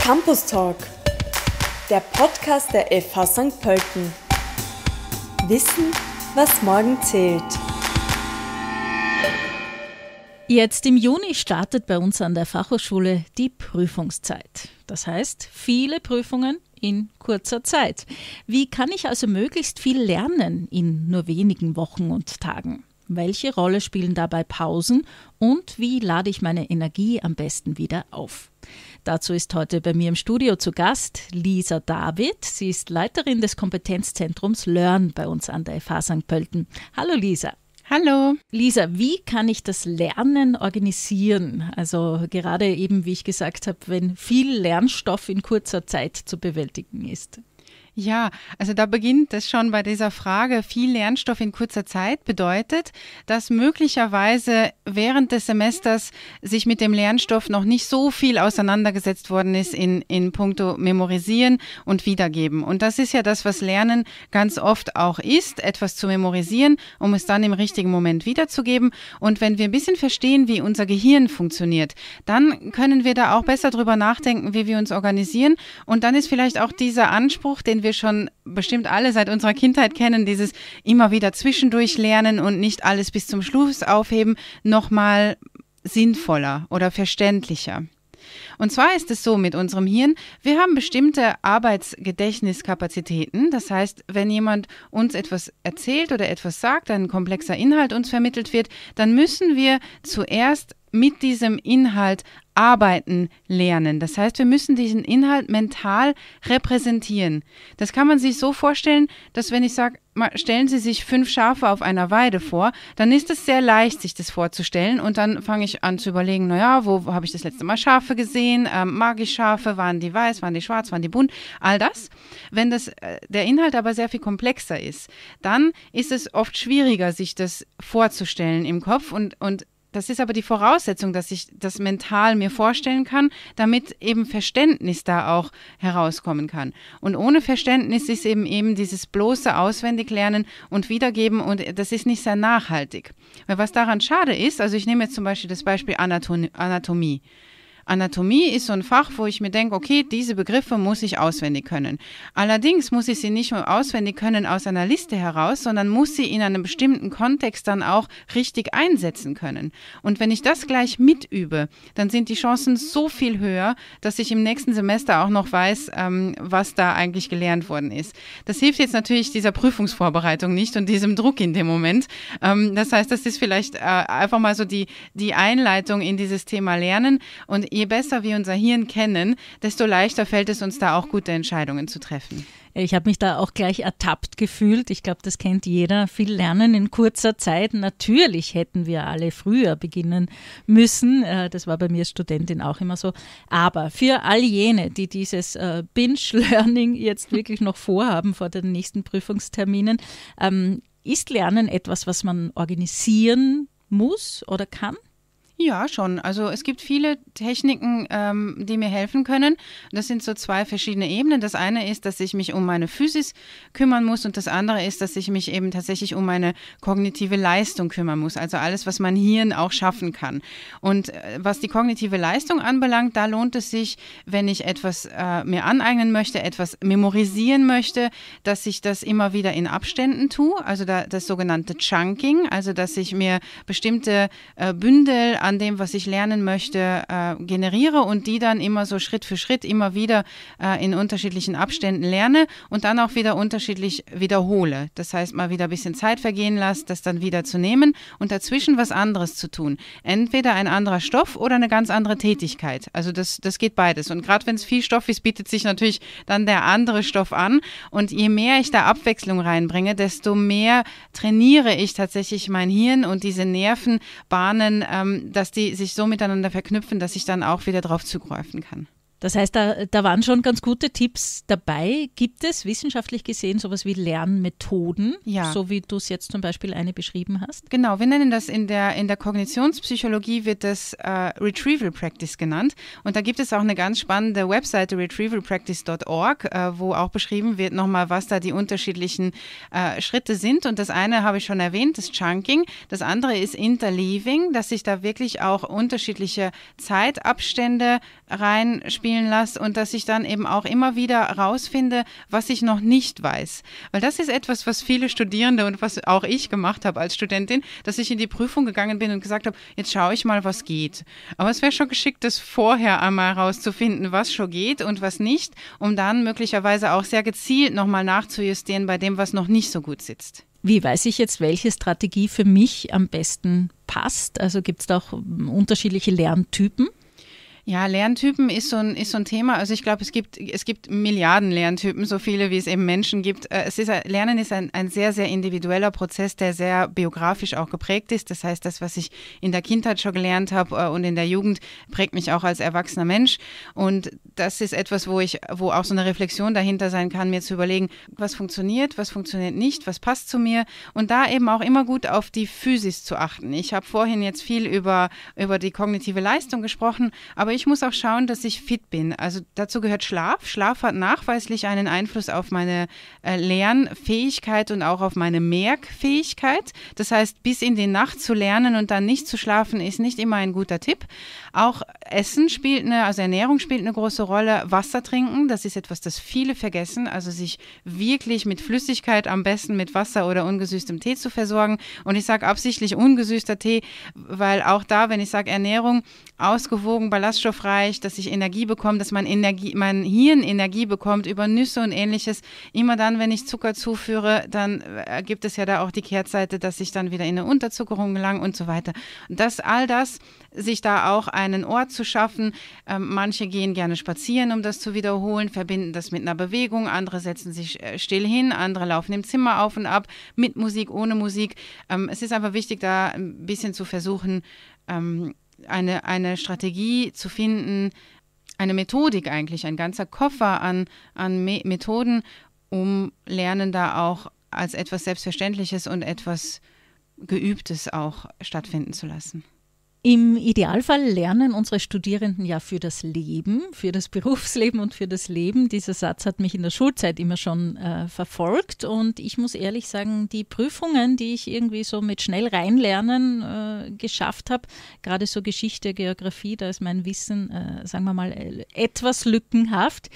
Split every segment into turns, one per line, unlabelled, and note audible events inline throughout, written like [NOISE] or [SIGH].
Campus Talk, der Podcast der FH St. Pölten. Wissen, was morgen zählt. Jetzt im Juni startet bei uns an der Fachhochschule die Prüfungszeit. Das heißt, viele Prüfungen in kurzer Zeit. Wie kann ich also möglichst viel lernen in nur wenigen Wochen und Tagen? Welche Rolle spielen dabei Pausen und wie lade ich meine Energie am besten wieder auf? Dazu ist heute bei mir im Studio zu Gast Lisa David. Sie ist Leiterin des Kompetenzzentrums Learn bei uns an der FH St. Pölten. Hallo Lisa. Hallo. Lisa, wie kann ich das Lernen organisieren? Also gerade eben, wie ich gesagt habe, wenn viel Lernstoff in kurzer Zeit zu bewältigen ist. Ja, also da beginnt es schon bei dieser Frage,
viel Lernstoff in kurzer Zeit bedeutet, dass möglicherweise während des Semesters sich mit dem Lernstoff noch nicht so viel auseinandergesetzt worden ist in, in puncto Memorisieren und Wiedergeben. Und das ist ja das, was Lernen ganz oft auch ist, etwas zu memorisieren, um es dann im richtigen Moment wiederzugeben. Und wenn wir ein bisschen verstehen, wie unser Gehirn funktioniert, dann können wir da auch besser drüber nachdenken, wie wir uns organisieren. Und dann ist vielleicht auch dieser Anspruch, den wir wir schon bestimmt alle seit unserer Kindheit kennen, dieses immer wieder zwischendurch lernen und nicht alles bis zum Schluss aufheben, nochmal sinnvoller oder verständlicher. Und zwar ist es so mit unserem Hirn, wir haben bestimmte Arbeitsgedächtniskapazitäten. Das heißt, wenn jemand uns etwas erzählt oder etwas sagt, ein komplexer Inhalt uns vermittelt wird, dann müssen wir zuerst mit diesem Inhalt arbeiten lernen. Das heißt, wir müssen diesen Inhalt mental repräsentieren. Das kann man sich so vorstellen, dass wenn ich sage, stellen Sie sich fünf Schafe auf einer Weide vor, dann ist es sehr leicht, sich das vorzustellen. Und dann fange ich an zu überlegen, naja, wo, wo habe ich das letzte Mal Schafe gesehen? Ähm, mag ich Schafe? Waren die weiß? Waren die schwarz? Waren die bunt? All das. Wenn das, äh, der Inhalt aber sehr viel komplexer ist, dann ist es oft schwieriger, sich das vorzustellen im Kopf. Und, und das ist aber die Voraussetzung, dass ich das mental mir vorstellen kann, damit eben Verständnis da auch herauskommen kann. Und ohne Verständnis ist eben eben dieses bloße Auswendiglernen und Wiedergeben und das ist nicht sehr nachhaltig. Weil was daran schade ist, also ich nehme jetzt zum Beispiel das Beispiel Anatomie. Anatomie ist so ein Fach, wo ich mir denke, okay, diese Begriffe muss ich auswendig können. Allerdings muss ich sie nicht nur auswendig können aus einer Liste heraus, sondern muss sie in einem bestimmten Kontext dann auch richtig einsetzen können. Und wenn ich das gleich mitübe, dann sind die Chancen so viel höher, dass ich im nächsten Semester auch noch weiß, ähm, was da eigentlich gelernt worden ist. Das hilft jetzt natürlich dieser Prüfungsvorbereitung nicht und diesem Druck in dem Moment. Ähm, das heißt, das ist vielleicht äh, einfach mal so die, die Einleitung in dieses Thema Lernen. Und ihr je besser wir unser Hirn kennen, desto leichter fällt
es uns da auch gute Entscheidungen zu treffen. Ich habe mich da auch gleich ertappt gefühlt. Ich glaube, das kennt jeder. Viel Lernen in kurzer Zeit. Natürlich hätten wir alle früher beginnen müssen. Äh, das war bei mir als Studentin auch immer so. Aber für all jene, die dieses äh, Binge-Learning jetzt [LAUGHS] wirklich noch vorhaben vor den nächsten Prüfungsterminen, ähm, ist Lernen etwas, was man organisieren muss oder kann?
Ja, schon. Also es gibt viele Techniken, ähm, die mir helfen können. Das sind so zwei verschiedene Ebenen. Das eine ist, dass ich mich um meine Physis kümmern muss und das andere ist, dass ich mich eben tatsächlich um meine kognitive Leistung kümmern muss. Also alles, was mein Hirn auch schaffen kann. Und äh, was die kognitive Leistung anbelangt, da lohnt es sich, wenn ich etwas äh, mir aneignen möchte, etwas memorisieren möchte, dass ich das immer wieder in Abständen tue. Also da, das sogenannte Chunking, also dass ich mir bestimmte äh, Bündel an an dem, was ich lernen möchte, äh, generiere und die dann immer so Schritt für Schritt immer wieder äh, in unterschiedlichen Abständen lerne und dann auch wieder unterschiedlich wiederhole. Das heißt, mal wieder ein bisschen Zeit vergehen lasse, das dann wieder zu nehmen und dazwischen was anderes zu tun. Entweder ein anderer Stoff oder eine ganz andere Tätigkeit. Also das, das geht beides. Und gerade wenn es viel Stoff ist, bietet sich natürlich dann der andere Stoff an. Und je mehr ich da Abwechslung reinbringe, desto mehr trainiere ich tatsächlich mein Hirn und diese Nervenbahnen, ähm, dass
die sich so miteinander verknüpfen, dass ich dann auch wieder drauf zugreifen kann. Das heißt, da, da waren schon ganz gute Tipps dabei. Gibt es wissenschaftlich gesehen sowas wie Lernmethoden, ja. so wie du es jetzt zum Beispiel eine beschrieben hast?
Genau, wir nennen das in der, in der Kognitionspsychologie wird das äh, Retrieval Practice genannt. Und da gibt es auch eine ganz spannende Webseite, retrievalpractice.org, äh, wo auch beschrieben wird nochmal, was da die unterschiedlichen äh, Schritte sind. Und das eine habe ich schon erwähnt, das Chunking. Das andere ist Interleaving, dass sich da wirklich auch unterschiedliche Zeitabstände reinspielen einspielen lasse und dass ich dann eben auch immer wieder rausfinde, was ich noch nicht weiß. Weil das ist etwas, was viele Studierende und was auch ich gemacht habe als Studentin, dass ich in die Prüfung gegangen bin und gesagt habe, jetzt schaue ich mal, was geht. Aber es wäre schon geschickt, das vorher einmal rauszufinden, was schon geht und was nicht, um dann möglicherweise auch sehr gezielt nochmal nachzujustieren bei dem, was noch nicht so gut sitzt.
Wie weiß ich jetzt, welche Strategie für mich am besten passt? Also gibt es da auch unterschiedliche Lerntypen?
Ja, Lerntypen ist
so ein, ist so ein Thema. Also ich glaube, es gibt,
es gibt Milliarden Lerntypen, so viele wie es eben Menschen gibt. Äh, es ist, Lernen ist ein, ein sehr, sehr individueller Prozess, der sehr biografisch auch geprägt ist. Das heißt, das, was ich in der Kindheit schon gelernt habe äh, und in der Jugend, prägt mich auch als erwachsener Mensch. Und das ist etwas, wo ich, wo auch so eine Reflexion dahinter sein kann, mir zu überlegen, was funktioniert, was funktioniert nicht, was passt zu mir. Und da eben auch immer gut auf die Physis zu achten. Ich habe vorhin jetzt viel über, über die kognitive Leistung gesprochen, aber ich ich muss auch schauen, dass ich fit bin. Also dazu gehört Schlaf. Schlaf hat nachweislich einen Einfluss auf meine äh, Lernfähigkeit und auch auf meine Merkfähigkeit. Das heißt, bis in die Nacht zu lernen und dann nicht zu schlafen, ist nicht immer ein guter Tipp. Auch Essen spielt eine, also Ernährung spielt eine große Rolle. Wasser trinken, das ist etwas, das viele vergessen. Also sich wirklich mit Flüssigkeit, am besten mit Wasser oder ungesüßtem Tee zu versorgen. Und ich sage absichtlich ungesüßter Tee, weil auch da, wenn ich sage Ernährung, ausgewogen, Ballaststoff, nährstoffreich, dass ich Energie bekomme, dass mein, Energie, mein Hirn Energie bekommt über Nüsse und ähnliches. Immer dann, wenn ich Zucker zuführe, dann äh, gibt es ja da auch die Kehrtseite, dass ich dann wieder in eine Unterzuckerung gelange und so weiter. Dass all das, sich da auch einen Ort zu schaffen. Ähm, manche gehen gerne spazieren, um das zu wiederholen, verbinden das mit einer Bewegung, andere setzen sich äh, still hin, andere laufen im Zimmer auf und ab, mit Musik, ohne Musik. Ähm, es ist einfach wichtig, da ein bisschen zu versuchen, ähm, eine, eine Strategie zu finden, eine Methodik eigentlich, ein ganzer Koffer an, an Me Methoden, um Lernen da auch als etwas Selbstverständliches und etwas Geübtes auch stattfinden zu lassen.
Im Idealfall lernen unsere Studierenden ja für das Leben, für das [LAUGHS] Berufsleben und für das Leben. Dieser Satz hat mich in der Schulzeit immer schon äh, verfolgt und ich muss ehrlich sagen, die Prüfungen, die ich irgendwie so mit schnell reinlernen äh, geschafft habe, gerade so Geschichte, Geografie, da ist mein Wissen, äh, sagen wir mal, etwas lückenhaft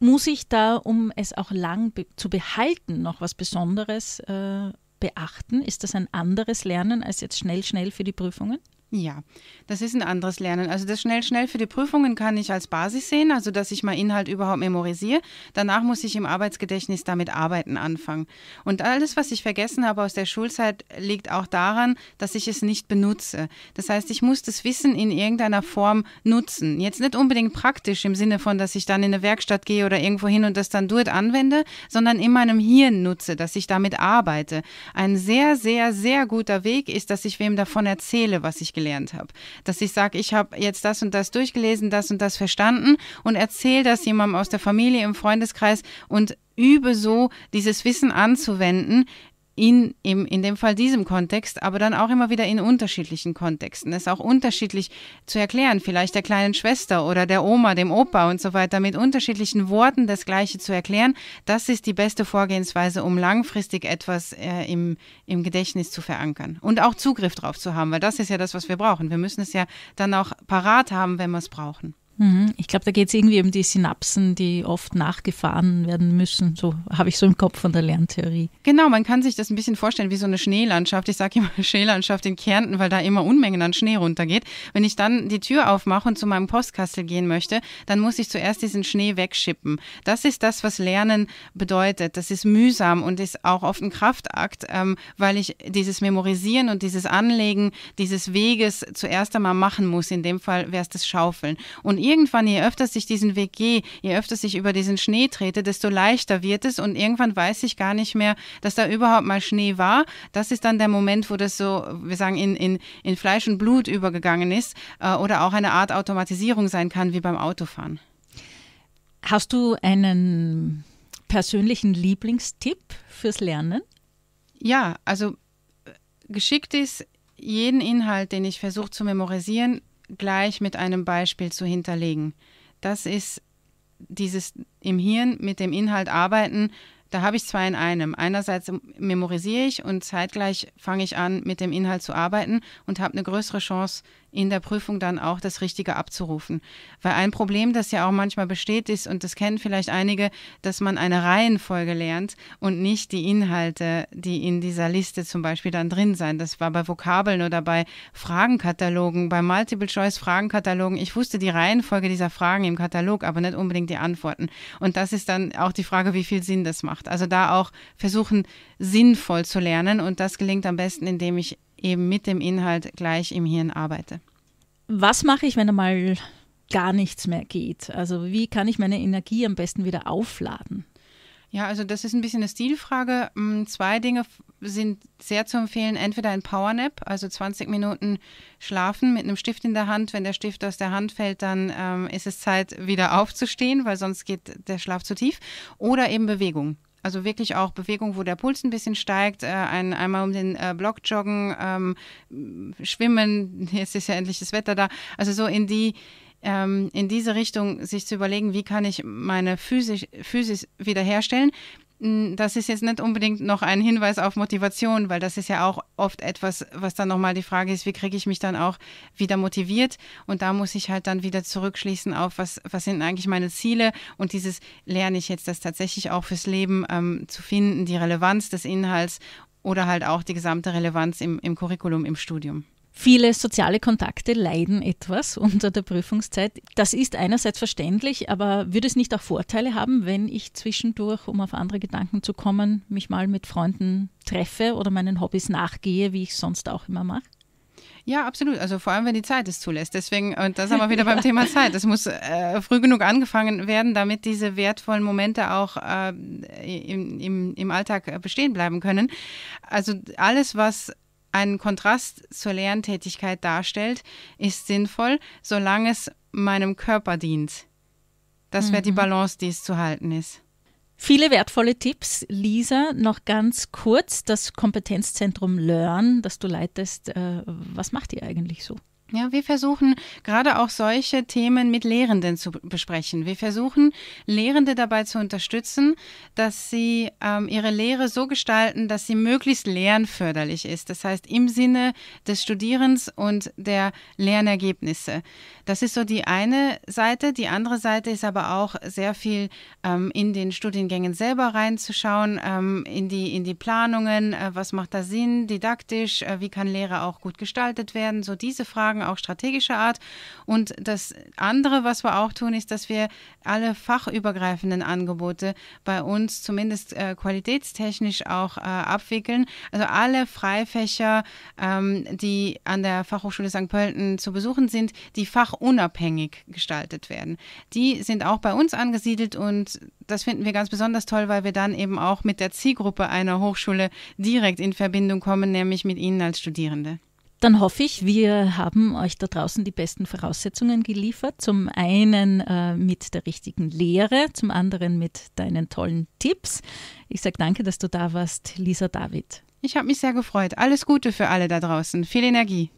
muss ich da, um es auch lang be zu behalten, noch was Besonderes äh, beachten? Ist das ein anderes Lernen als jetzt schnell, schnell für die Prüfungen?
Ja, das ist ein anderes Lernen. Also das schnell, schnell für die Prüfungen kann ich als Basis sehen, also dass ich mal Inhalt überhaupt memorisiere. Danach muss ich im Arbeitsgedächtnis damit arbeiten anfangen. Und alles, was ich vergessen habe aus der Schulzeit, liegt auch daran, dass ich es nicht benutze. Das heißt, ich muss das Wissen in irgendeiner Form nutzen. Jetzt nicht unbedingt praktisch im Sinne von, dass ich dann in eine Werkstatt gehe oder irgendwo hin und das dann dort anwende, sondern in meinem Hirn nutze, dass ich damit arbeite. Ein sehr, sehr, sehr guter Weg ist, dass ich wem davon erzähle, was ich gelernt kennengelernt habe. Dass ich sage, ich habe jetzt das und das durchgelesen, das und das verstanden und erzähle das jemandem aus der Familie, im Freundeskreis und übe so, dieses Wissen anzuwenden, in, im, in dem Fall diesem Kontext, aber dann auch immer wieder in unterschiedlichen Kontexten. Es ist auch unterschiedlich zu erklären, vielleicht der kleinen Schwester oder der Oma, dem Opa und so weiter, mit unterschiedlichen Worten das Gleiche zu erklären. Das ist die beste Vorgehensweise, um langfristig etwas äh, im, im Gedächtnis zu verankern und auch Zugriff drauf zu haben, weil das ist ja das, was wir brauchen. Wir müssen es ja dann auch parat haben, wenn wir es brauchen.
Mhm. Ich glaube, da geht es irgendwie um die Synapsen, die oft nachgefahren werden müssen. So habe ich so im Kopf von der Lerntheorie.
Genau, man kann sich das ein bisschen vorstellen wie so eine Schneelandschaft. Ich sage immer [LAUGHS] Schneelandschaft in Kärnten, weil da immer Unmengen an Schnee runtergeht. Wenn ich dann die Tür aufmache und zu meinem Postkastel gehen möchte, dann muss ich zuerst diesen Schnee wegschippen. Das ist das, was Lernen bedeutet. Das ist mühsam und ist auch oft ein Kraftakt, ähm, weil ich dieses Memorisieren und dieses Anlegen dieses Weges zuerst einmal machen muss. In dem Fall wäre es das Schaufeln. Und irgendwann, je öfter ich diesen Weg gehe, je öfter ich über diesen Schnee trete, desto leichter wird es und irgendwann weiß ich gar nicht mehr, dass da überhaupt mal Schnee war. Das ist dann der Moment, wo das so, wir sagen, in, in, in Fleisch und Blut übergegangen ist äh, oder auch eine Art Automatisierung sein kann, wie beim Autofahren. Hast du einen persönlichen Lieblingstipp fürs Lernen? Ja, also äh, geschickt ist, jeden Inhalt, den ich versuche zu memorisieren, gleich mit einem Beispiel zu hinterlegen. Das ist dieses im Hirn mit dem Inhalt arbeiten. Da habe ich zwei in einem. Einerseits memorisiere ich und zeitgleich fange ich an, mit dem Inhalt zu arbeiten und habe eine größere Chance, in der Prüfung dann auch das Richtige abzurufen. Weil ein Problem, das ja auch manchmal besteht, ist, und das kennen vielleicht einige, dass man eine Reihenfolge lernt und nicht die Inhalte, die in dieser Liste zum Beispiel dann drin sein. Das war bei Vokabeln oder bei Fragenkatalogen, bei Multiple-Choice-Fragenkatalogen. Ich wusste die Reihenfolge dieser Fragen im Katalog, aber nicht unbedingt die Antworten. Und das ist dann auch die Frage, wie viel Sinn das macht. Also da auch versuchen, sinnvoll zu lernen. Und das gelingt am besten, indem ich eben mit dem Inhalt gleich im Hirn arbeite.
Was mache ich, wenn einmal gar nichts mehr geht? Also wie kann ich meine Energie am besten wieder aufladen?
Ja, also das ist ein bisschen eine Stilfrage. Mm, zwei Dinge sind sehr zu empfehlen. Entweder ein Powernap, also 20 Minuten schlafen mit einem Stift in der Hand. Wenn der Stift aus der Hand fällt, dann ähm, ist es Zeit, wieder aufzustehen, weil sonst geht der Schlaf zu tief. Oder eben Bewegung. Also wirklich auch Bewegung, wo der Puls ein bisschen steigt, äh, ein, einmal um den äh, Block joggen, ähm, schwimmen, [LAUGHS] jetzt ist ja endlich das Wetter da. Also so in die ähm, in diese Richtung sich zu überlegen, wie kann ich meine Physis, Physis wiederherstellen das ist jetzt nicht unbedingt noch ein Hinweis auf Motivation, weil das ist ja auch oft etwas, was dann nochmal die Frage ist, wie kriege ich mich dann auch wieder motiviert? Und da muss ich halt dann wieder zurückschließen auf, was, was sind eigentlich meine Ziele? Und dieses lerne ich jetzt das tatsächlich auch fürs Leben ähm, zu finden, die Relevanz des Inhalts oder halt auch die gesamte Relevanz im, im Curriculum, im Studium.
Viele soziale Kontakte leiden etwas unter der Prüfungszeit. Das ist einerseits verständlich, aber würde es nicht auch Vorteile haben, wenn ich zwischendurch, um auf andere Gedanken zu kommen, mich mal mit Freunden treffe oder meinen Hobbys nachgehe, wie ich es sonst auch immer mache?
Ja, absolut. Also vor allem, wenn die Zeit es zulässt. Deswegen, und äh, da sind wir [LAUGHS] wieder beim Thema Zeit. Es muss äh, früh genug angefangen werden, damit diese wertvollen Momente auch äh, im, im, im Alltag äh, bestehen bleiben können. Also alles, was einen Kontrast zur Lerntätigkeit darstellt, ist sinnvoll, solange es meinem Körper dient. Das wäre die mhm. Balance, die es zu
halten ist. Viele wertvolle Tipps. Lisa, noch ganz kurz, das Kompetenzzentrum Learn, das du leitest, äh, was macht ihr eigentlich so?
Ja, wir versuchen gerade auch solche Themen mit Lehrenden zu besprechen. Wir versuchen Lehrende dabei zu unterstützen, dass sie ähm, ihre Lehre so gestalten, dass sie möglichst lernförderlich ist. Das heißt im Sinne des Studierens und der Lernergebnisse. Das ist so die eine Seite. Die andere Seite ist aber auch sehr viel ähm, in den Studiengängen selber reinzuschauen, ähm, in, die, in die Planungen, äh, was macht da Sinn, didaktisch, äh, wie kann Lehre auch gut gestaltet werden, so diese Fragen wir auch strategischer Art. Und das andere, was wir auch tun, ist, dass wir alle fachübergreifenden Angebote bei uns zumindest äh, qualitätstechnisch auch äh, abwickeln. Also alle Freifächer, ähm, die an der Fachhochschule St. Pölten zu besuchen sind, die fachunabhängig gestaltet werden. Die sind auch bei uns angesiedelt und das finden wir ganz besonders toll, weil wir dann eben auch mit der Zielgruppe einer Hochschule direkt in
Verbindung kommen, nämlich mit Ihnen als Studierende. Dann hoffe ich, wir haben euch da draußen die besten Voraussetzungen geliefert. Zum einen äh, mit der richtigen Lehre, zum anderen mit deinen tollen Tipps. Ich sage danke, dass du da warst, Lisa David. Ich habe mich sehr gefreut. Alles Gute für alle da draußen. Viel Energie.